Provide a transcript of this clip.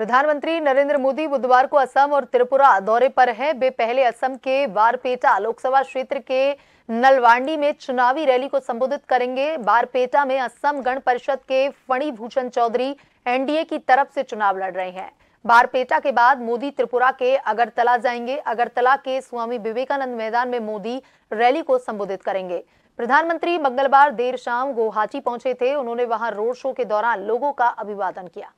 प्रधानमंत्री नरेंद्र मोदी बुधवार को असम और त्रिपुरा दौरे पर हैं। वे पहले असम के बारपेटा लोकसभा क्षेत्र के नलवांडी में चुनावी रैली को संबोधित करेंगे बारपेटा में असम गण परिषद के फणी भूषण चौधरी एनडीए की तरफ से चुनाव लड़ रहे हैं बारपेटा के बाद मोदी त्रिपुरा के अगरतला जाएंगे अगरतला के स्वामी विवेकानंद मैदान में मोदी रैली को संबोधित करेंगे प्रधानमंत्री मंगलवार देर शाम गुवाहाटी पहुंचे थे उन्होंने वहां रोड शो के दौरान लोगों का अभिवादन किया